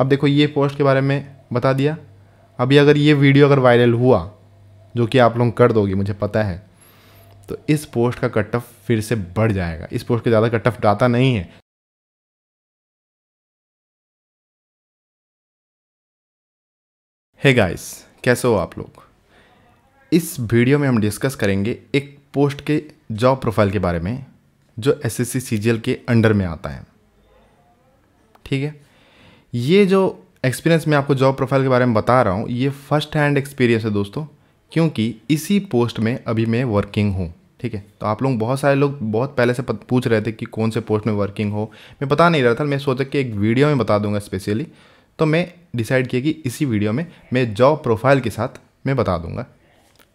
अब देखो ये पोस्ट के बारे में बता दिया अभी अगर ये वीडियो अगर वायरल हुआ जो कि आप लोग कर दोगे मुझे पता है तो इस पोस्ट का कट ऑफ फिर से बढ़ जाएगा इस पोस्ट का ज़्यादा कट ऑफ डाटा नहीं है हे hey गाइस कैसे हो आप लोग इस वीडियो में हम डिस्कस करेंगे एक पोस्ट के जॉब प्रोफाइल के बारे में जो एस एस के अंडर में आता है ठीक है ये जो एक्सपीरियंस मैं आपको जॉब प्रोफाइल के बारे में बता रहा हूँ ये फर्स्ट हैंड एक्सपीरियंस है दोस्तों क्योंकि इसी पोस्ट में अभी मैं वर्किंग हूँ ठीक है तो आप लोग बहुत सारे लोग बहुत पहले से पूछ रहे थे कि कौन से पोस्ट में वर्किंग हो मैं पता नहीं रहा था मैं सोचा कि एक वीडियो में बता दूंगा स्पेशली तो मैं डिसाइड किया कि इसी वीडियो में मैं जॉब प्रोफाइल के साथ मैं बता दूंगा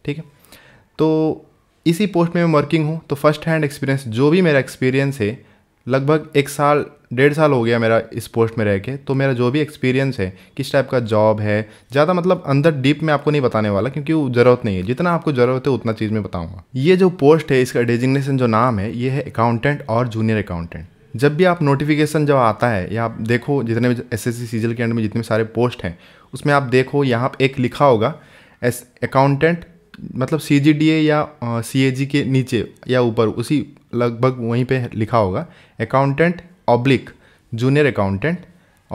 ठीक है तो इसी पोस्ट में मैं वर्किंग हूँ तो फर्स्ट हैंड एक्सपीरियंस जो भी मेरा एक्सपीरियंस है लगभग एक साल डेढ़ साल हो गया मेरा इस पोस्ट में रह के तो मेरा जो भी एक्सपीरियंस है किस टाइप का जॉब है ज़्यादा मतलब अंदर डीप में आपको नहीं बताने वाला क्योंकि वो ज़रूरत नहीं है जितना आपको ज़रूरत है उतना चीज़ में बताऊँगा ये जो पोस्ट है इसका डेजिग्नेशन जो नाम है ये है अकाउंटेंट और जूनियर अकाउंटेंट जब भी आप नोटिफिकेशन जब आता है या आप देखो जितने भी एस एस सी सीजल के अंडर में जितने सारे पोस्ट हैं उसमें आप देखो यहाँ एक लिखा होगा एस अकाउंटेंट मतलब सी जी डी ए या सी ए जी के नीचे या ऊपर उसी लगभग वहीं पे लिखा होगा अकाउंटेंट ऑब्लिक जूनियर अकाउंटेंट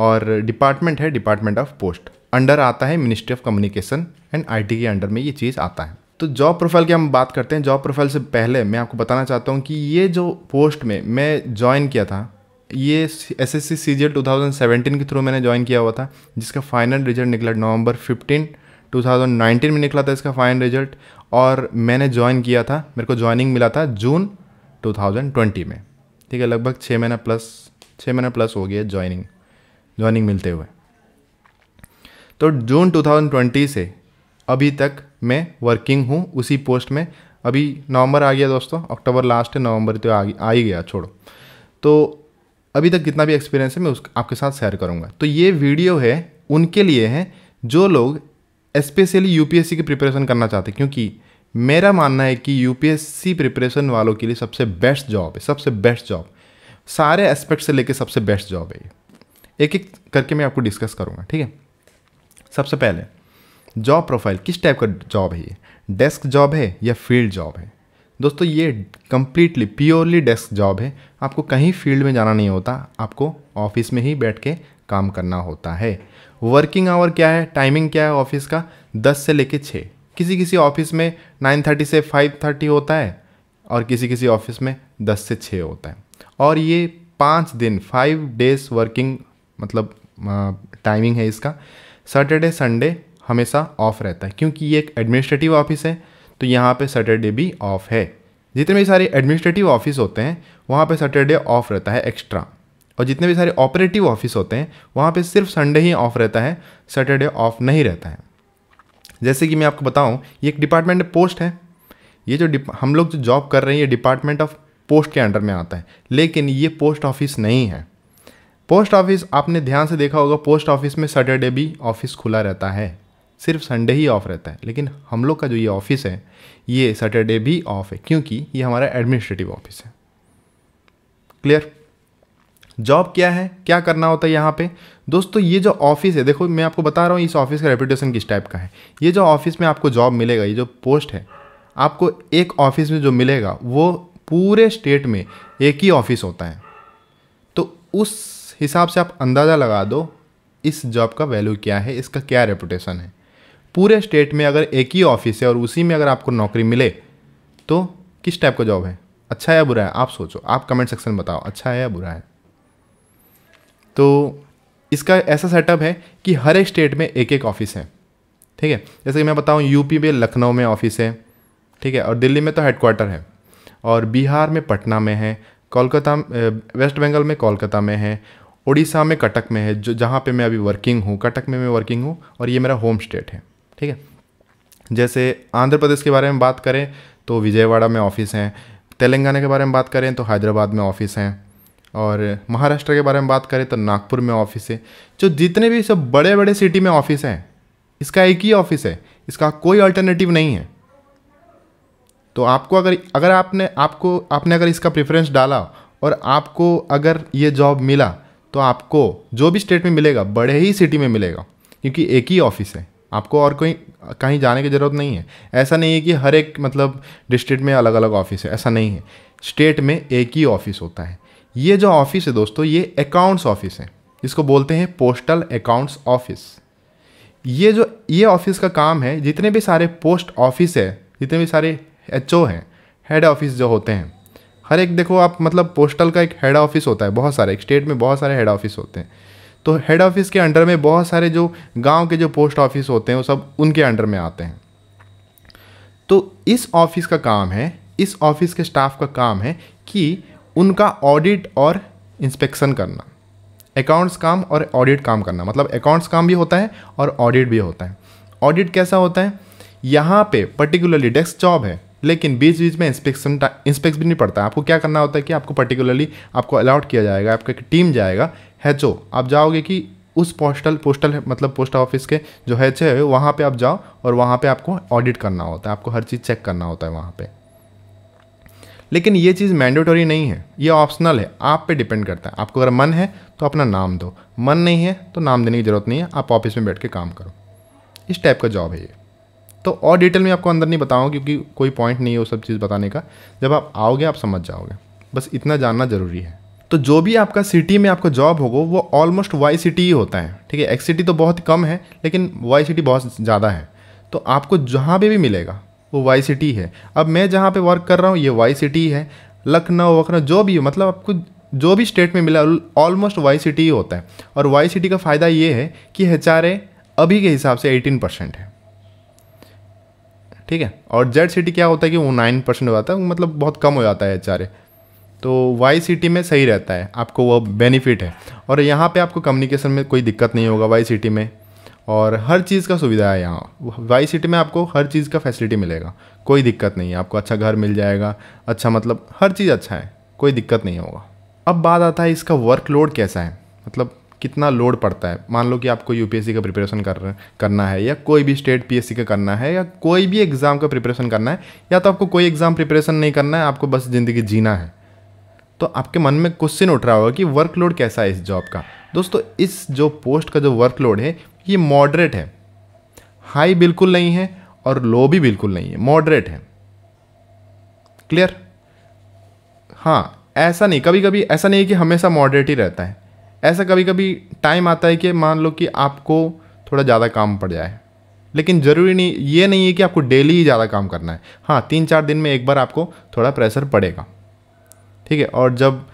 और डिपार्टमेंट है डिपार्टमेंट ऑफ पोस्ट अंडर आता है ministry of communication and IT के अंडर में ये चीज़ आता है तो जॉब प्रोफाइल की हम बात करते हैं जॉब प्रोफाइल से पहले मैं आपको बताना चाहता हूँ कि ये जो पोस्ट में मैं ज्वाइन किया था ये S S C C G L two thousand seventeen के थ्रू मैंने ज्वाइन किया हुआ था जिसका फाइनल रिजल्ट निकला नवंबर फिफ्टीन 2019 में निकला था इसका फाइनल रिजल्ट और मैंने ज्वाइन किया था मेरे को ज्वाइनिंग मिला था जून 2020 में ठीक है लगभग छः महीना प्लस छः महीना प्लस हो गया ज्वाइनिंग ज्वाइनिंग मिलते हुए तो जून 2020 से अभी तक मैं वर्किंग हूँ उसी पोस्ट में अभी नवंबर आ गया दोस्तों अक्टूबर लास्ट है नवंबर तो आ, ही गया छोड़ो तो अभी तक जितना भी एक्सपीरियंस है मैं उस आपके साथ शेयर करूँगा तो ये वीडियो है उनके लिए है जो लोग स्पेशली यूपीएससी की प्रिपरेशन करना चाहते हैं क्योंकि मेरा मानना है कि यूपीएससी प्रिपरेशन वालों के लिए सबसे बेस्ट जॉब है सबसे बेस्ट जॉब सारे एस्पेक्ट से लेके सबसे बेस्ट जॉब है ये एक एक करके मैं आपको डिस्कस करूँगा ठीक है सबसे पहले जॉब प्रोफाइल किस टाइप का जॉब है ये डेस्क जॉब है या फील्ड जॉब है दोस्तों ये कम्प्लीटली प्योरली डेस्क जॉब है आपको कहीं फील्ड में जाना नहीं होता आपको ऑफिस में ही बैठ के काम करना होता है वर्किंग आवर क्या है टाइमिंग क्या है ऑफिस का दस से लेके छः किसी किसी ऑफिस में नाइन थर्टी से फाइव थर्टी होता है और किसी किसी ऑफिस में दस से छः होता है और ये पाँच दिन फाइव डेज वर्किंग मतलब टाइमिंग है इसका सैटरडे संडे हमेशा ऑफ रहता है क्योंकि ये एक एडमिनिस्ट्रेटिव ऑफिस है तो यहाँ पे सैटरडे भी ऑफ है जितने भी सारे एडमिनिस्ट्रेटिव ऑफिस होते हैं वहाँ पे सैटरडे ऑफ रहता है एक्स्ट्रा और जितने भी सारे ऑपरेटिव ऑफिस होते हैं वहाँ पे सिर्फ संडे ही ऑफ रहता है सैटरडे ऑफ नहीं रहता है जैसे कि मैं आपको बताऊँ ये एक डिपार्टमेंट ऑफ पोस्ट है ये जो हम लोग जो जॉब कर रहे हैं ये डिपार्टमेंट ऑफ पोस्ट के अंडर में आता है लेकिन ये पोस्ट ऑफिस नहीं है पोस्ट ऑफिस आपने ध्यान से देखा होगा पोस्ट ऑफिस में सैटरडे भी ऑफिस खुला रहता है सिर्फ संडे ही ऑफ रहता है लेकिन हम लोग का जो ये ऑफिस है ये सैटरडे भी ऑफ है क्योंकि ये हमारा एडमिनिस्ट्रेटिव ऑफिस है क्लियर जॉब क्या है क्या करना होता है यहाँ पे दोस्तों ये जो ऑफिस है देखो मैं आपको बता रहा हूँ इस ऑफिस का रेपुटेशन किस टाइप का है ये जो ऑफिस में आपको जॉब मिलेगा ये जो पोस्ट है आपको एक ऑफिस में जो मिलेगा वो पूरे स्टेट में एक ही ऑफिस होता है तो उस हिसाब से आप अंदाज़ा लगा दो इस जॉब का वैल्यू क्या है इसका क्या रेपुटेशन है पूरे स्टेट में अगर एक ही ऑफिस है और उसी में अगर आपको नौकरी मिले तो किस टाइप का जॉब है अच्छा है या बुरा है आप सोचो आप कमेंट सेक्शन में बताओ अच्छा है या बुरा है तो इसका ऐसा सेटअप है कि हर एक स्टेट में एक एक ऑफिस है ठीक है जैसे कि मैं बताऊँ यूपी में लखनऊ में ऑफिस है ठीक है और दिल्ली में तो हेडक्वार्टर है और बिहार में पटना में है कोलकाता वेस्ट बंगाल में कोलकाता में है उड़ीसा में कटक में है जो जहाँ पे मैं अभी वर्किंग हूँ कटक में मैं वर्किंग हूँ और ये मेरा होम स्टेट है ठीक है जैसे आंध्र प्रदेश के बारे में बात करें तो विजयवाड़ा में ऑफिस हैं तेलंगाना के बारे में बात करें तो हैदराबाद में ऑफिस हैं और महाराष्ट्र के बारे में बात करें तो नागपुर में ऑफिस है जो जितने भी सब बड़े बड़े सिटी में ऑफिस हैं इसका एक ही ऑफिस है इसका कोई अल्टरनेटिव नहीं है तो आपको अगर अगर आपने आपको आपने अगर इसका प्रेफरेंस डाला और आपको अगर ये जॉब मिला तो आपको जो भी स्टेट में मिलेगा बड़े ही सिटी में मिलेगा क्योंकि एक ही ऑफिस है आपको और कोई कहीं जाने की ज़रूरत नहीं है ऐसा नहीं है कि हर एक मतलब डिस्ट्रिक्ट में अलग अलग ऑफिस है ऐसा नहीं है स्टेट में एक ही ऑफिस होता है ये जो ऑफिस है दोस्तों ये अकाउंट्स ऑफिस है इसको बोलते हैं पोस्टल अकाउंट्स ऑफिस ये जो ये ऑफिस का काम है जितने भी सारे पोस्ट ऑफिस है जितने भी सारे एच ओ हैं हेड ऑफिस जो होते हैं हर एक देखो आप मतलब पोस्टल का एक हेड ऑफिस होता है बहुत सारे एक स्टेट में बहुत सारे हेड ऑफिस होते हैं तो हेड ऑफिस के अंडर में बहुत सारे जो गांव के जो पोस्ट ऑफिस होते हैं वो सब उनके अंडर में आते हैं तो इस ऑफिस का काम है इस ऑफिस के स्टाफ का काम है कि उनका ऑडिट और इंस्पेक्शन करना अकाउंट्स काम और ऑडिट काम करना मतलब अकाउंट्स काम भी होता है और ऑडिट भी होता है ऑडिट कैसा होता है यहाँ पे पर्टिकुलरली डेस्क जॉब है लेकिन बीच बीच में इंस्पेक्शन इंस्पेक्ट भी नहीं पड़ता आपको क्या करना होता है कि आपको पर्टिकुलरली आपको अलाउट किया जाएगा आपका एक टीम जाएगा ओ आप जाओगे कि उस पोस्टल पोस्टल मतलब पोस्ट ऑफिस के जो हैच है वहाँ पर आप जाओ और वहाँ पर आपको ऑडिट करना होता है आपको हर चीज़ चेक करना होता है वहाँ पर लेकिन ये चीज़ मैंडेटोरी नहीं है ये ऑप्शनल है आप पे डिपेंड करता है आपको अगर मन है तो अपना नाम दो मन नहीं है तो नाम देने की ज़रूरत नहीं है आप ऑफिस में बैठ के काम करो इस टाइप का जॉब है ये तो और डिटेल में आपको अंदर नहीं बताऊँगा क्योंकि कोई पॉइंट नहीं है वो सब चीज़ बताने का जब आप आओगे आप समझ जाओगे बस इतना जानना ज़रूरी है तो जो भी आपका सिटी में आपका जॉब होगा वो ऑलमोस्ट वाई सिटी ही होता है ठीक है एक्स सिटी तो बहुत कम है लेकिन वाई सिटी बहुत ज़्यादा है तो आपको जहाँ पर भी मिलेगा वो वाई सिटी है अब मैं जहाँ पे वर्क कर रहा हूँ ये वाई सिटी है लखनऊ वखनऊ जो भी मतलब आपको जो भी स्टेट में मिला ऑलमोस्ट वाई सिटी ही होता है और वाई सिटी का फ़ायदा ये है कि एच अभी के हिसाब से एटीन परसेंट है ठीक है और जेड सिटी क्या होता है कि वो नाइन परसेंट हो जाता है मतलब बहुत कम हो जाता है एच तो वाई सिटी में सही रहता है आपको वह बेनिफिट है और यहाँ पर आपको कम्युनिकेशन में कोई दिक्कत नहीं होगा वाई सिटी में और हर चीज़ का सुविधा है यहाँ वाई सिटी में आपको हर चीज़ का फैसिलिटी मिलेगा कोई दिक्कत नहीं है आपको अच्छा घर मिल जाएगा अच्छा मतलब हर चीज़ अच्छा है कोई दिक्कत नहीं होगा अब बात आता है इसका वर्कलोड कैसा है मतलब कितना लोड पड़ता है मान लो कि आपको यू का प्रिपरेशन कर करना है या कोई भी स्टेट पी का करना है या कोई भी एग्ज़ाम का प्रिपरेशन करना है या तो आपको कोई एग्ज़ाम प्रिपरेशन नहीं करना है आपको बस ज़िंदगी जीना है तो आपके मन में क्वेश्चन उठ रहा होगा कि वर्कलोड कैसा है इस जॉब का दोस्तों इस जो पोस्ट का जो वर्कलोड है ये मॉडरेट है हाई बिल्कुल नहीं है और लो भी बिल्कुल नहीं है मॉडरेट है क्लियर हाँ ऐसा नहीं कभी कभी ऐसा नहीं कि हमेशा मॉडरेट ही रहता है ऐसा कभी कभी टाइम आता है कि मान लो कि आपको थोड़ा ज़्यादा काम पड़ जाए लेकिन ज़रूरी नहीं ये नहीं है कि आपको डेली ही ज़्यादा काम करना है हाँ तीन चार दिन में एक बार आपको थोड़ा प्रेशर पड़ेगा ठीक है और जब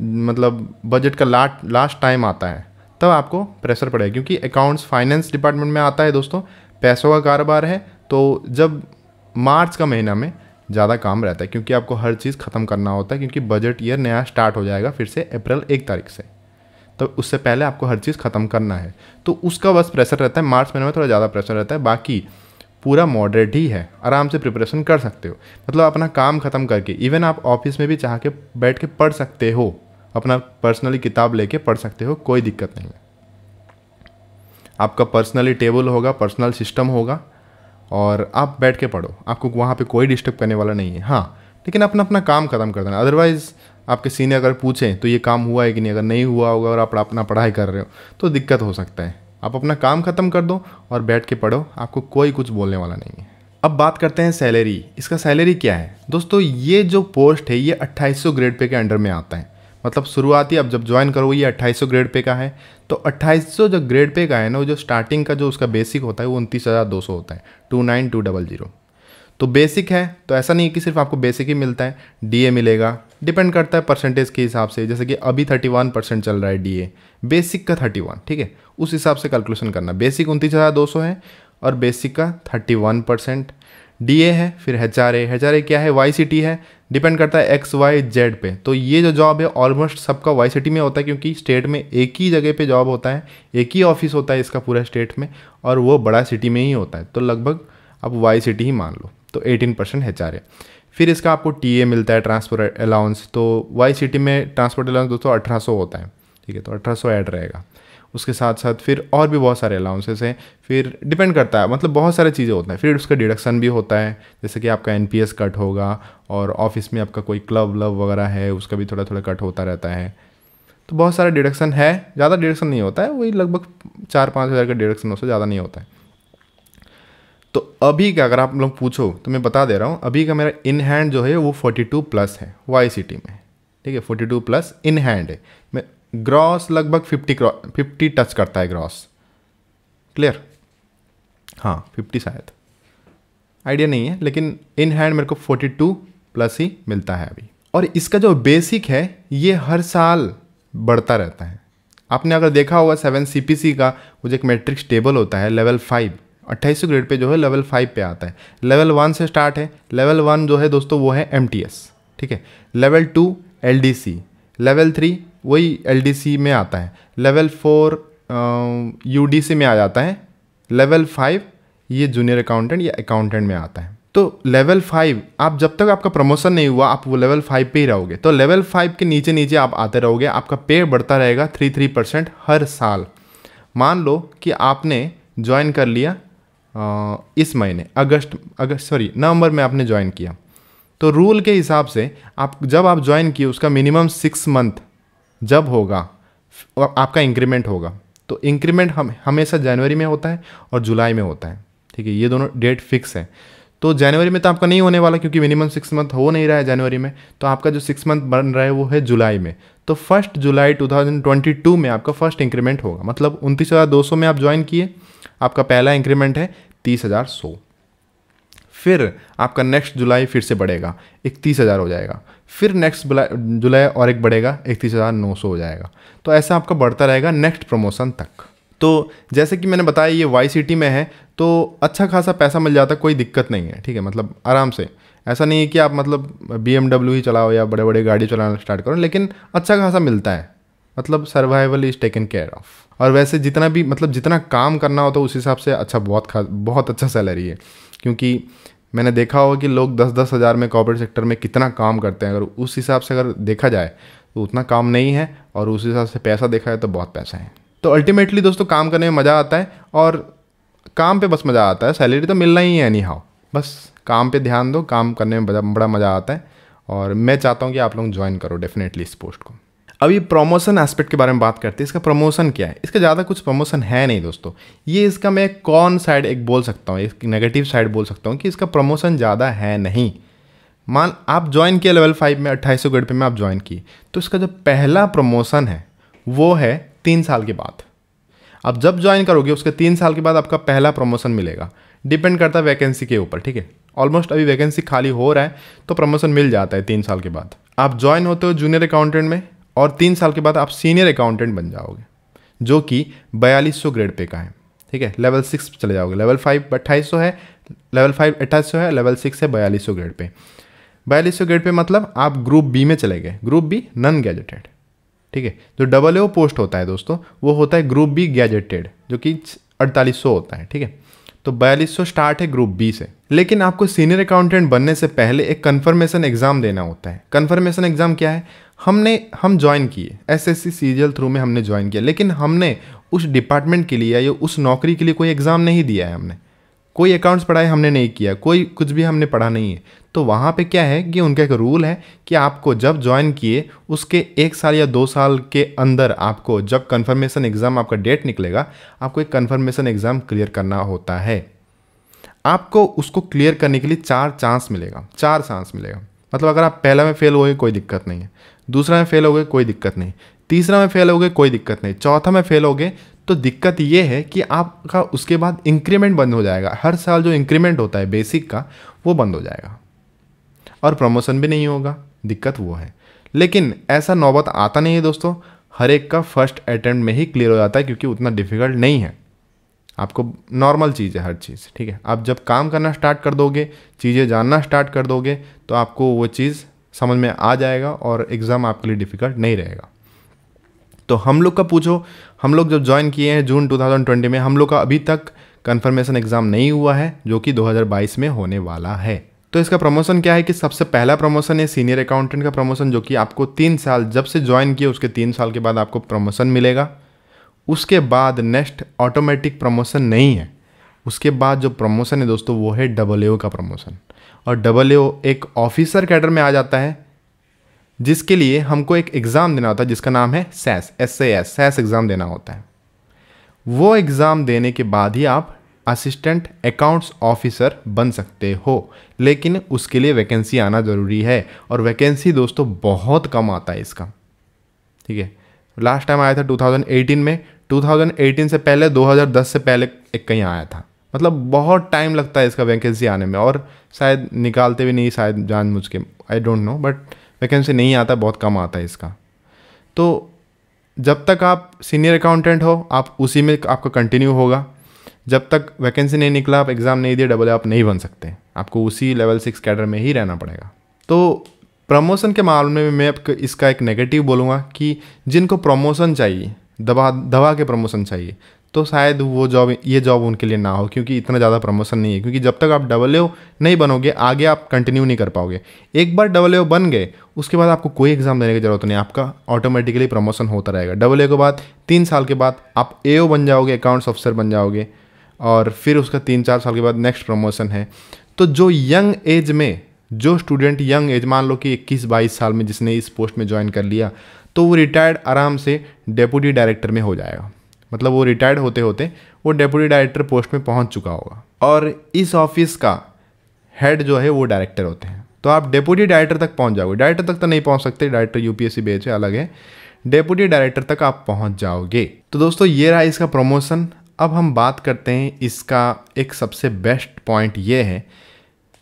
मतलब बजट का लास्ट लास्ट टाइम आता है तब आपको प्रेशर पड़ेगा क्योंकि अकाउंट्स फाइनेंस डिपार्टमेंट में आता है दोस्तों पैसों का कारोबार है तो जब मार्च का महीना में ज़्यादा काम रहता है क्योंकि आपको हर चीज़ ख़त्म करना होता है क्योंकि बजट ईयर नया स्टार्ट हो जाएगा फिर से अप्रैल एक तारीख से तो उससे पहले आपको हर चीज़ ख़त्म करना है तो उसका बस प्रेशर रहता है मार्च महीने में थोड़ा ज़्यादा प्रेशर रहता है बाकी पूरा मॉडरेट ही है आराम से प्रिपरेशन कर सकते हो मतलब अपना काम ख़त्म करके इवन आप ऑफिस में भी चाह के बैठ के पढ़ सकते हो अपना पर्सनली किताब लेके पढ़ सकते हो कोई दिक्कत नहीं है आपका पर्सनली टेबल होगा पर्सनल सिस्टम होगा और आप बैठ के पढ़ो आपको वहाँ पे कोई डिस्टर्ब करने वाला नहीं है हाँ लेकिन अपना अपना काम ख़त्म कर देना अदरवाइज़ आपके सीनियर अगर पूछें तो ये काम हुआ है कि नहीं अगर नहीं हुआ होगा और आप अपना पढ़ाई कर रहे हो तो दिक्कत हो सकता है आप अपना काम ख़त्म कर दो और बैठ के पढ़ो आपको कोई कुछ बोलने वाला नहीं है अब बात करते हैं सैलरी इसका सैलरी क्या है दोस्तों ये जो पोस्ट है ये 2800 ग्रेड पे के अंडर में आता है मतलब शुरुआती अब जब ज्वाइन करो ये 2800 ग्रेड पे का है तो 2800 जो ग्रेड पे का है ना वो जो स्टार्टिंग का जो उसका बेसिक होता है वो उनतीस होता है two nine two double zero तो बेसिक है तो ऐसा नहीं है कि सिर्फ आपको बेसिक ही मिलता है डीए मिलेगा डिपेंड करता है परसेंटेज के हिसाब से जैसे कि अभी थर्टी वन परसेंट चल रहा है डीए बेसिक का थर्टी वन ठीक है उस हिसाब से कैलकुलेशन करना बेसिक उनतीस हज़ार दो सौ है और बेसिक का thirty one percent D A है फिर H R A H R A क्या है वाई सी टी है डिपेंड करता है एक्स वाई जेड पे तो ये जो जॉब है ऑलमोस्ट सबका वाई सी टी में होता है क्योंकि स्टेट में एक ही जगह पे जॉब होता है एक ही ऑफिस होता है इसका पूरा स्टेट में और वो बड़ा सिटी में ही होता है तो लगभग आप वाई सिटी ही मान लो तो 18 परसेंट एच है फिर इसका आपको टी मिलता है ट्रांसपोर्ट अलाउंस तो वाई सिटी में ट्रांसपोर्ट अलाउंस दोस्तों अठारह होता है ठीक है तो अठारह ऐड रहेगा उसके साथ साथ फिर और भी बहुत सारे अलाउंसेस हैं फिर डिपेंड करता है मतलब बहुत सारे चीज़ें होता है फिर उसका डिडक्शन भी होता है जैसे कि आपका एन कट होगा और ऑफिस में आपका कोई क्लब व्लब वगैरह है उसका भी थोड़ा थोड़ा कट होता रहता है तो बहुत सारा डिडक्शन है ज़्यादा डिडक्शन नहीं होता है वही लगभग चार पाँच हज़ार का डिडक्शन उससे ज़्यादा नहीं होता है तो अभी का अगर आप लोग पूछो तो मैं बता दे रहा हूँ अभी का मेरा इन हैंड जो है वो 42 प्लस है वाई सी में ठीक है 42 प्लस इन हैंड है मैं ग्रॉस लगभग 50 50 टच करता है ग्रॉस क्लियर हाँ 50 शायद आइडिया नहीं है लेकिन इन हैंड मेरे को 42 प्लस ही मिलता है अभी और इसका जो बेसिक है ये हर साल बढ़ता रहता है आपने अगर देखा होगा सेवन सी का वो जो एक मेट्रिक्स टेबल होता है लेवल फाइव अट्ठाईसवें ग्रेड पे जो है लेवल फाइव पे आता है लेवल वन से स्टार्ट है लेवल वन जो है दोस्तों वो है एम ठीक है level two L level three वही एल में आता है लेवल फोर यू में आ जाता है लेवल फाइव ये जूनियर अकाउंटेंट या अकाउंटेंट में आता है तो लेवल फाइव आप जब तक आपका प्रमोशन नहीं हुआ आप वो लेवल फाइव पे ही रहोगे तो लेवल फाइव के नीचे नीचे आप आते रहोगे आपका पे बढ़ता रहेगा थ्री थ्री परसेंट हर साल मान लो कि आपने ज्वाइन कर लिया इस महीने अगस्त अगस्त सॉरी नवंबर में आपने ज्वाइन किया तो रूल के हिसाब से आप जब आप ज्वाइन किए उसका मिनिमम सिक्स मंथ जब होगा आपका इंक्रीमेंट होगा तो इंक्रीमेंट हम हमेशा जनवरी में होता है और जुलाई में होता है ठीक है ये दोनों डेट फिक्स है तो जनवरी में तो आपका नहीं होने वाला क्योंकि मिनिमम सिक्स मंथ हो नहीं रहा है जनवरी में तो आपका जो सिक्स मंथ बन रहा है वो है जुलाई में तो फर्स्ट जुलाई 2022 में आपका फर्स्ट इंक्रीमेंट होगा मतलब उनतीस हज़ार दो सौ में आप ज्वाइन किए आपका पहला इंक्रीमेंट है तीस हज़ार सौ फिर आपका नेक्स्ट जुलाई फिर से बढ़ेगा इकतीस हज़ार हो जाएगा फिर नेक्स्ट जुलाई और एक बढ़ेगा इकतीस हज़ार नौ सौ हो जाएगा तो ऐसा आपका बढ़ता रहेगा नेक्स्ट प्रमोशन तक तो जैसे कि मैंने बताया ये वाई सिटी में है तो अच्छा खासा पैसा मिल जाता कोई दिक्कत नहीं है ठीक है मतलब आराम से ऐसा नहीं है कि आप मतलब बी ही चलाओ या बड़े बड़े गाड़ी चलाना स्टार्ट करो लेकिन अच्छा खासा मिलता है मतलब survival is taken care of और वैसे जितना भी मतलब जितना काम करना होता तो है उस हिसाब से अच्छा बहुत खास बहुत अच्छा सैलरी है क्योंकि मैंने देखा होगा कि लोग दस दस हज़ार में कॉपरेट सेक्टर में कितना काम करते हैं अगर उस हिसाब से अगर देखा जाए तो उतना काम नहीं है और उस हिसाब से पैसा देखा जाए तो बहुत पैसा है तो अल्टीमेटली दोस्तों काम करने में मज़ा आता है और काम पे बस मज़ा आता है सैलरी तो मिलना ही है एनी हाउ बस काम पे ध्यान दो काम करने में बड़ा मज़ा आता है और मैं चाहता हूँ कि आप लोग ज्वाइन करो डेफिनेटली इस पोस्ट को अब ये प्रमोशन एस्पेक्ट के बारे में बात करते हैं इसका प्रमोशन क्या है इसका ज़्यादा कुछ प्रमोशन है नहीं दोस्तों ये इसका मैं कौन साइड एक बोल सकता हूँ एक नेगेटिव साइड बोल सकता हूँ कि इसका प्रमोशन ज़्यादा है नहीं मान आप ज्वाइन किया लेवल फाइव में अट्ठाईस सौ ग्रेड पे में आप ज्वाइन किए तो इसका जो पहला प्रमोशन है वो है तीन साल के बाद आप जब ज्वाइन करोगे उसके तीन साल के बाद आपका पहला प्रमोशन मिलेगा डिपेंड करता है वैकेंसी के ऊपर ठीक है ऑलमोस्ट अभी वैकेंसी खाली हो रहा है तो प्रमोशन मिल जाता है तीन साल के बाद आप ज्वाइन होते हो जूनियर अकाउंटेंट में और तीन साल के बाद आप सीनियर अकाउंटेंट बन जाओगे जो कि बयालीस सौ ग्रेड पे का है ठीक है लेवल सिक्स चले जाओगे लेवल फाइव अट्ठाईस सौ है लेवल फाइव अट्ठाईस सौ है लेवल सिक्स है बयालीस सौ ग्रेड पे बयालीस सौ ग्रेड पे मतलब आप ग्रुप बी में चले गए ग्रुप बी नॉन गैजेटेड ठीक है जो डबल ए पोस्ट होता है दोस्तों वो होता है ग्रुप बी गैजेटेड जो कि अड़तालीस सौ होता है ठीक है तो बयालीस सौ स्टार्ट है ग्रुप बी से लेकिन आपको सीनियर अकाउंटेंट बनने से पहले एक कन्फर्मेशन एग्ज़ाम देना होता है कन्फर्मेशन एग्ज़ाम क्या है हमने हम ज्वाइन किए S S C serial through में हमने ज्वाइन किया लेकिन हमने उस डिपार्टमेंट के लिए या उस नौकरी के लिए कोई एग्ज़ाम नहीं दिया है हमने कोई अकाउंट्स पढ़ाई हमने नहीं किया कोई कुछ भी हमने पढ़ा नहीं है तो वहाँ पे क्या है कि उनका एक रूल है कि आपको जब ज्वाइन किए उसके एक साल या दो साल के अंदर आपको जब कन्फर्मेशन एग्ज़ाम आपका डेट निकलेगा आपको एक कन्फर्मेशन एग्ज़ाम क्लियर करना होता है आपको उसको क्लियर करने के लिए चार चांस मिलेगा चार चांस मिलेगा मतलब अगर आप पहला में फेल हो कोई दिक्कत नहीं है दूसरा में फेल हो गए कोई दिक्कत नहीं तीसरा में फेल हो गए कोई दिक्कत नहीं चौथा में फेल हो गए तो दिक्कत ये है कि आपका उसके बाद इंक्रीमेंट बंद हो जाएगा हर साल जो इंक्रीमेंट होता है बेसिक का वो बंद हो जाएगा और प्रमोशन भी नहीं होगा दिक्कत वो है लेकिन ऐसा नौबत आता नहीं है दोस्तों हर एक का फर्स्ट अटैम्प्ट में ही क्लियर हो जाता है क्योंकि उतना डिफ़िकल्ट नहीं है आपको नॉर्मल चीज़ है हर चीज़ ठीक है आप जब काम करना स्टार्ट कर दोगे चीज़ें जानना स्टार्ट कर दोगे तो आपको वो चीज़ समझ में आ जाएगा और एग्ज़ाम आपके लिए डिफ़िकल्ट नहीं रहेगा तो हम लोग का पूछो हम लोग जब ज्वाइन किए हैं जून 2020 में हम लोग का अभी तक कन्फर्मेशन एग्ज़ाम नहीं हुआ है जो कि 2022 में होने वाला है तो इसका प्रमोशन क्या है कि सबसे पहला प्रमोशन है सीनियर अकाउंटेंट का प्रमोशन जो कि आपको तीन साल जब से ज्वाइन किए उसके तीन साल के बाद आपको प्रमोशन मिलेगा उसके बाद नेक्स्ट ऑटोमेटिक प्रमोशन नहीं है उसके बाद जो प्रमोशन है दोस्तों वो है डबल का प्रमोशन और डबल ए एक ऑफिसर कैडर में आ जाता है जिसके लिए हमको एक एग्ज़ाम देना होता है जिसका नाम है SAS S A S SAS exam देना होता है वो एग्ज़ाम देने के बाद ही आप असिस्टेंट अकाउंट्स ऑफिसर बन सकते हो लेकिन उसके लिए वैकेंसी आना ज़रूरी है और वैकेंसी दोस्तों बहुत कम आता है इसका ठीक है लास्ट टाइम आया था 2018 में 2018 से पहले 2010 से पहले एक कहीं आया था मतलब बहुत टाइम लगता है इसका वैकेंसी आने में और शायद निकालते भी नहीं शायद जान मुझ के I don't know but vacancy नहीं आता बहुत कम आता है इसका तो जब तक आप सीनियर अकाउंटेंट हो आप उसी में आपका कंटिन्यू होगा जब तक वैकेंसी नहीं निकला आप एग्ज़ाम नहीं दिए डबल आप नहीं बन सकते आपको उसी लेवल सिक्स कैडर में ही रहना पड़ेगा तो प्रमोशन के मामले में मैं इसका एक नेगेटिव बोलूँगा कि जिनको प्रमोशन चाहिए दबा दबा के प्रमोशन चाहिए तो शायद वो जॉब ये जॉब उनके लिए ना हो क्योंकि इतना ज़्यादा प्रमोशन नहीं है क्योंकि जब तक आप डबल ओ नहीं बनोगे आगे आप कंटिन्यू नहीं कर पाओगे एक बार डबल ओ बन गए उसके बाद आपको कोई एग्ज़ाम देने की ज़रूरत नहीं आपका ऑटोमेटिकली प्रमोशन होता रहेगा डबल ए के बाद तीन साल के बाद आप ए बन जाओगे अकाउंट्स ऑफिसर बन जाओगे और फिर उसका तीन चार साल के बाद नेक्स्ट प्रमोशन है तो जो यंग एज में जो स्टूडेंट यंग एज मान लो कि 21-22 साल में जिसने इस पोस्ट में ज्वाइन कर लिया तो वो रिटायर्ड आराम से डेप्यूटी डायरेक्टर में हो जाएगा मतलब वो रिटायर्ड होते होते वो डेप्यूटी डायरेक्टर पोस्ट में पहुंच चुका होगा और इस ऑफिस का हेड जो है वो डायरेक्टर होते हैं तो आप डेप्यूटी डायरेक्टर तक पहुंच जाओगे डायरेक्टर तक तो नहीं पहुंच सकते डायरेक्टर यूपीएससी है अलग है डेप्यूटी डायरेक्टर तक आप पहुंच जाओगे तो दोस्तों ये रहा इसका प्रमोशन अब हम बात करते हैं इसका एक सबसे बेस्ट पॉइंट ये है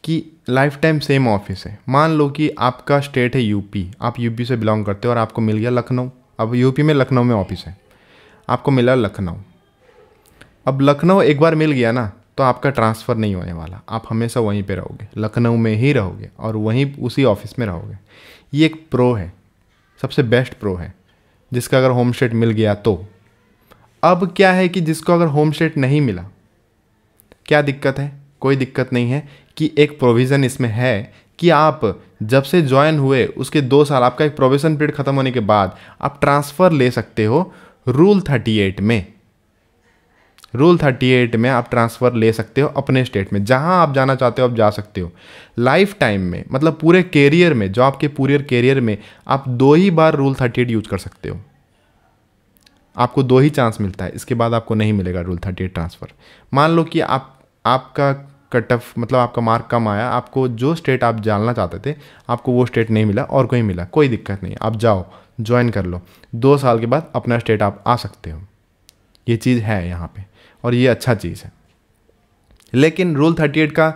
कि लाइफ टाइम सेम ऑफिस है मान लो कि आपका स्टेट है यूपी आप यूपी से बिलोंग करते हो और आपको मिल गया लखनऊ अब यूपी में लखनऊ में ऑफिस है आपको मिला लखनऊ अब लखनऊ एक बार मिल गया ना तो आपका ट्रांसफ़र नहीं होने वाला आप हमेशा वहीं पे रहोगे लखनऊ में ही रहोगे और वहीं उसी ऑफिस में रहोगे ये एक प्रो है सबसे बेस्ट प्रो है जिसका अगर होम स्टेट मिल गया तो अब क्या है कि जिसको अगर होम स्टेट नहीं मिला क्या दिक्कत है कोई दिक्कत नहीं है कि एक प्रोविज़न इसमें है कि आप जब से ज्वाइन हुए उसके दो साल आपका एक प्रोविज़न पीरियड ख़त्म होने के बाद आप ट्रांसफ़र ले सकते हो रूल थर्टी एट में रूल थर्टी एट में आप ट्रांसफ़र ले सकते हो अपने स्टेट में जहां आप जाना चाहते हो आप जा सकते हो लाइफ टाइम में मतलब पूरे कैरियर में जॉब के पूरे कैरियर में आप दो ही बार रूल थर्टी एट यूज कर सकते हो आपको दो ही चांस मिलता है इसके बाद आपको नहीं मिलेगा रूल थर्टी एट ट्रांसफ़र मान लो कि आप आपका कट ऑफ मतलब आपका मार्क कम आया आपको जो स्टेट आप जानना चाहते थे आपको वो स्टेट नहीं मिला और कोई मिला कोई दिक्कत नहीं आप जाओ ज्वाइन कर लो दो साल के बाद अपना स्टेट आप आ सकते हो ये चीज़ है यहाँ पे और ये अच्छा चीज़ है लेकिन रूल थर्टी एट का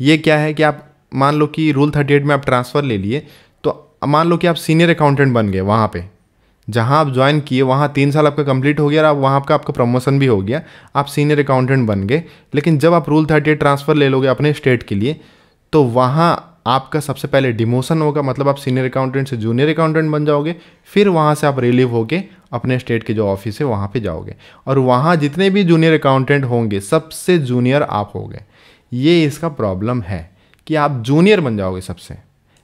ये क्या है कि आप मान लो कि रूल थर्टी एट में आप ट्रांसफ़र ले लिए तो मान लो कि आप सीनियर अकाउंटेंट बन गए वहाँ पे जहाँ आप ज्वाइन किए वहाँ तीन साल आपका कंप्लीट हो गया और आप वहाँ का आपका प्रमोशन भी हो गया आप सीनियर अकाउंटेंट बन गए लेकिन जब आप रूल थर्टी एट ट्रांसफ़र ले लोगे अपने स्टेट के लिए तो वहाँ आपका सबसे पहले डिमोशन होगा मतलब आप सीनियर अकाउंटेंट से जूनियर अकाउंटेंट बन जाओगे फिर वहाँ से आप रिलीव होके अपने स्टेट के जो ऑफिस है वहाँ पे जाओगे और वहाँ जितने भी जूनियर अकाउंटेंट होंगे सबसे जूनियर आप होगे ये इसका प्रॉब्लम है कि आप जूनियर बन जाओगे सबसे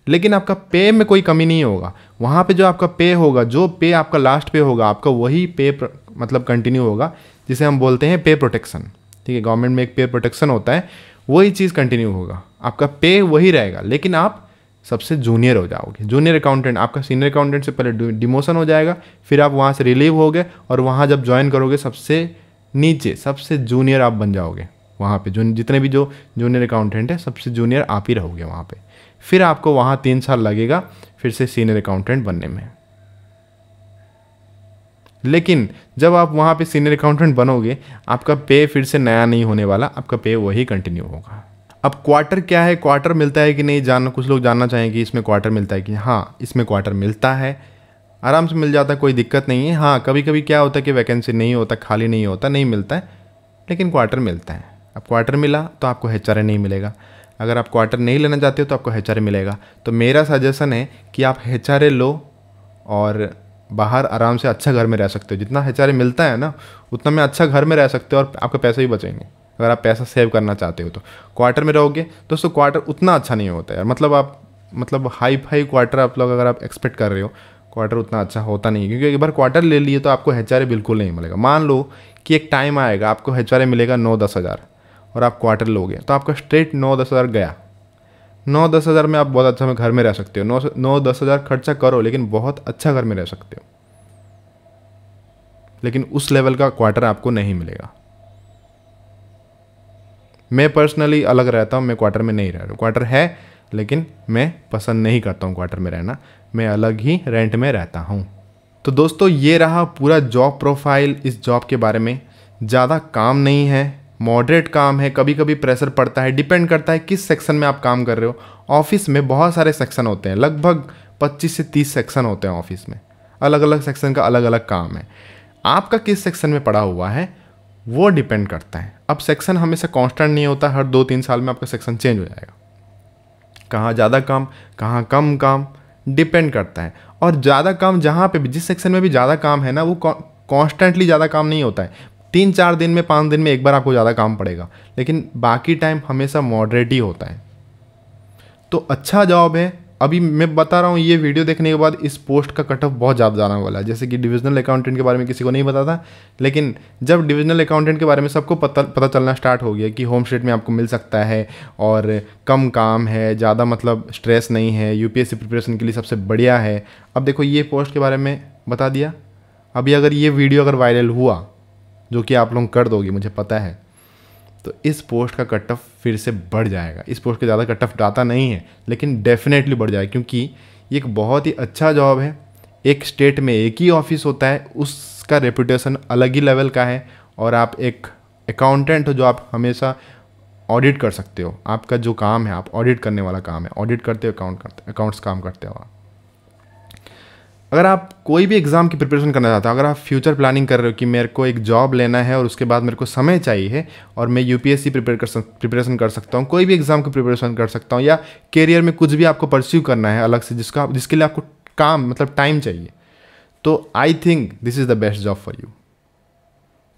लेकिन आपका पे में कोई कमी नहीं होगा वहाँ पे जो आपका पे होगा जो पे आपका लास्ट पे होगा आपका वही पे प्र... मतलब कंटिन्यू होगा जिसे हम बोलते हैं पे प्रोटेक्शन ठीक है गवर्नमेंट में एक पे प्रोटेक्शन होता है वही चीज़ कंटिन्यू होगा आपका पे वही रहेगा लेकिन आप सबसे जूनियर हो जाओगे जूनियर अकाउंटेंट आपका सीनियर अकाउंटेंट से पहले डिमोशन हो जाएगा फिर आप वहाँ से रिलीव हो गए और वहाँ जब ज्वाइन करोगे सबसे नीचे सबसे जूनियर आप बन जाओगे वहाँ पे जो जितने भी जो जूनियर अकाउंटेंट है सबसे जूनियर आप ही रहोगे वहाँ पे फिर आपको वहाँ तीन साल लगेगा फिर से सीनियर अकाउंटेंट बनने में लेकिन जब आप वहाँ पे सीनियर अकाउंटेंट बनोगे आपका पे फिर से नया नहीं होने वाला आपका पे वही कंटिन्यू होगा अब क्वार्टर क्या है क्वार्टर मिलता है कि नहीं जानना कुछ लोग जानना चाहेंगे कि इसमें क्वार्टर मिलता है कि हाँ इसमें क्वार्टर मिलता है आराम से मिल जाता है कोई दिक्कत नहीं है हाँ कभी कभी क्या होता है कि वैकेंसी नहीं होता खाली नहीं होता नहीं मिलता है लेकिन क्वार्टर मिलता है अब क्वार्टर मिला तो आपको एच नहीं मिलेगा अगर आप क्वार्टर नहीं लेना चाहते हो तो आपको एच मिलेगा तो मेरा सजेशन है कि आप एच लो और बाहर आराम से अच्छा घर में रह सकते हो जितना एच मिलता है ना उतना में अच्छा घर में रह सकते हो और आपके पैसे भी बचेंगे अगर आप पैसा सेव करना चाहते हो तो क्वार्टर में रहोगे दोस्तों क्वार्टर उतना अच्छा नहीं होता यार मतलब आप मतलब हाई फाई क्वार्टर आप लोग अगर आप एक्सपेक्ट कर रहे हो क्वार्टर उतना अच्छा होता नहीं है क्योंकि एक बार क्वार्टर ले लिए तो आपको एच बिल्कुल नहीं मिलेगा मान लो कि एक टाइम आएगा आपको एच मिलेगा नौ दस हज़ार और आप क्वार्टर लोगे तो आपका स्ट्रेट नौ दस हज़ार गया नौ दस हज़ार में आप बहुत अच्छा में घर में रह सकते हो नौ नौ दस हज़ार खर्चा करो लेकिन बहुत अच्छा घर में रह सकते हो लेकिन उस लेवल का क्वार्टर आपको नहीं मिलेगा मैं पर्सनली अलग रहता हूँ मैं क्वार्टर में नहीं रह रहा क्वार्टर है लेकिन मैं पसंद नहीं करता हूँ क्वार्टर में रहना मैं अलग ही रेंट में रहता हूँ तो दोस्तों ये रहा पूरा जॉब प्रोफाइल इस जॉब के बारे में ज़्यादा काम नहीं है मॉडरेट काम है कभी कभी प्रेशर पड़ता है डिपेंड करता है किस सेक्शन में आप काम कर रहे हो ऑफिस में बहुत सारे सेक्शन होते हैं लगभग 25 से 30 सेक्शन होते हैं ऑफिस में अलग अलग सेक्शन का अलग अलग काम है आपका किस सेक्शन में पड़ा हुआ है वो डिपेंड करता है अब सेक्शन हमेशा कांस्टेंट नहीं होता हर दो तीन साल में आपका सेक्शन चेंज हो जाएगा कहाँ ज़्यादा काम कहाँ कम काम डिपेंड करता है और ज़्यादा काम जहाँ पे भी जिस सेक्शन में भी ज़्यादा काम है ना वो कॉन्स्टेंटली ज़्यादा काम नहीं होता है तीन चार दिन में पाँच दिन में एक बार आपको ज़्यादा काम पड़ेगा लेकिन बाकी टाइम हमेशा मॉडरेट ही होता है तो अच्छा जॉब है अभी मैं बता रहा हूँ ये वीडियो देखने के बाद इस पोस्ट का कटअप बहुत ज़्यादा जाना वाला है जैसे कि डिविजनल अकाउंटेंट के बारे में किसी को नहीं पता था लेकिन जब डिविजनल अकाउंटेंट के बारे में सबको पता पता चलना स्टार्ट हो गया कि होम स्टेट में आपको मिल सकता है और कम काम है ज़्यादा मतलब स्ट्रेस नहीं है यू प्रिपरेशन के लिए सबसे बढ़िया है अब देखो ये पोस्ट के बारे में बता दिया अभी अगर ये वीडियो अगर वायरल हुआ जो कि आप लोग कर दोगे मुझे पता है तो इस पोस्ट का कट ऑफ फिर से बढ़ जाएगा इस पोस्ट का ज़्यादा कट ऑफ डाता नहीं है लेकिन डेफिनेटली बढ़ जाएगा क्योंकि ये एक बहुत ही अच्छा जॉब है एक स्टेट में एक ही ऑफिस होता है उसका रेपुटेशन अलग ही लेवल का है और आप एक अकाउंटेंट हो जो आप हमेशा ऑडिट कर सकते हो आपका जो काम है आप ऑडिट करने वाला काम है ऑडिट करते हो अकाउंट करते अकाउंट्स काम करते हो आप अगर आप कोई भी एग्ज़ाम की प्रिपरेशन करना चाहते हो अगर आप फ्यूचर प्लानिंग कर रहे हो कि मेरे को एक जॉब लेना है और उसके बाद मेरे को समय चाहिए और मैं यूपीएससी प्रिपेयर कर सक प्रिपरेशन कर सकता हूँ कोई भी एग्ज़ाम की प्रिपरेशन कर सकता हूँ या करियर में कुछ भी आपको परस्यू करना है अलग से जिसका जिसके लिए आपको काम मतलब टाइम चाहिए तो I think this is the best job for you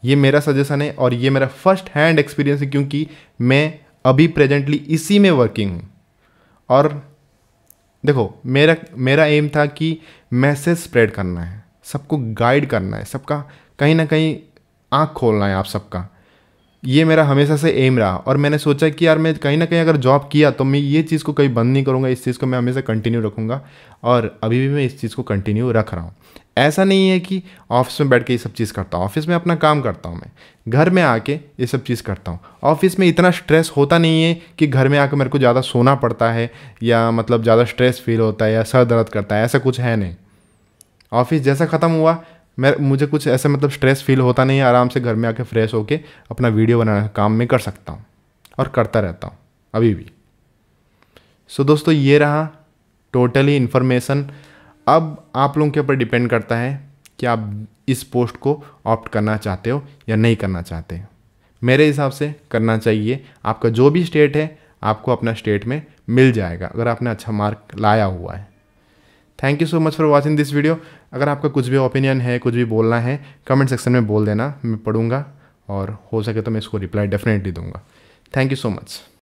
ये मेरा सजेशन है और ये मेरा फर्स्ट हैंड एक्सपीरियंस है क्योंकि मैं अभी प्रेजेंटली इसी में वर्किंग हूँ और देखो मेरा मेरा एम था कि मैसेज स्प्रेड करना है सबको गाइड करना है सबका कहीं ना कहीं आँख खोलना है आप सबका ये मेरा हमेशा से एम रहा और मैंने सोचा कि यार मैं कहीं ना कहीं अगर जॉब किया तो मैं ये चीज़ को कहीं बंद नहीं करूँगा इस चीज़ को मैं हमेशा कंटिन्यू रखूँगा और अभी भी मैं इस चीज़ को कंटिन्यू रख रहा हूँ ऐसा नहीं है कि ऑफिस में बैठ के ये सब चीज़ करता हूँ ऑफिस में अपना काम करता हूँ मैं घर में आके ये सब चीज़ करता हूँ ऑफिस में इतना स्ट्रेस होता नहीं है कि घर में आकर मेरे को ज़्यादा सोना पड़ता है या मतलब ज़्यादा स्ट्रेस फील होता है या सर दर्द करता है ऐसा कुछ है नहीं ऑफिस जैसा ख़त्म हुआ मैं मुझे कुछ ऐसा मतलब स्ट्रेस फील होता नहीं है आराम से घर में आके फ्रेश होके अपना वीडियो बनाना काम में कर सकता हूँ और करता रहता हूँ अभी भी सो so, दोस्तों ये रहा टोटली इन्फॉर्मेशन अब आप लोगों के ऊपर डिपेंड करता है कि आप इस पोस्ट को ऑप्ट करना चाहते हो या नहीं करना चाहते हो मेरे हिसाब से करना चाहिए आपका जो भी स्टेट है आपको अपना स्टेट में मिल जाएगा अगर आपने अच्छा मार्क लाया हुआ है thank you so much for watching this video अगर आपका कुछ भी ओपिनियन है कुछ भी बोलना है कमेंट सेक्शन में बोल देना मैं पढ़ूँगा और हो सके तो मैं इसको रिप्लाई डेफिनेटली दूंगा थैंक यू सो मच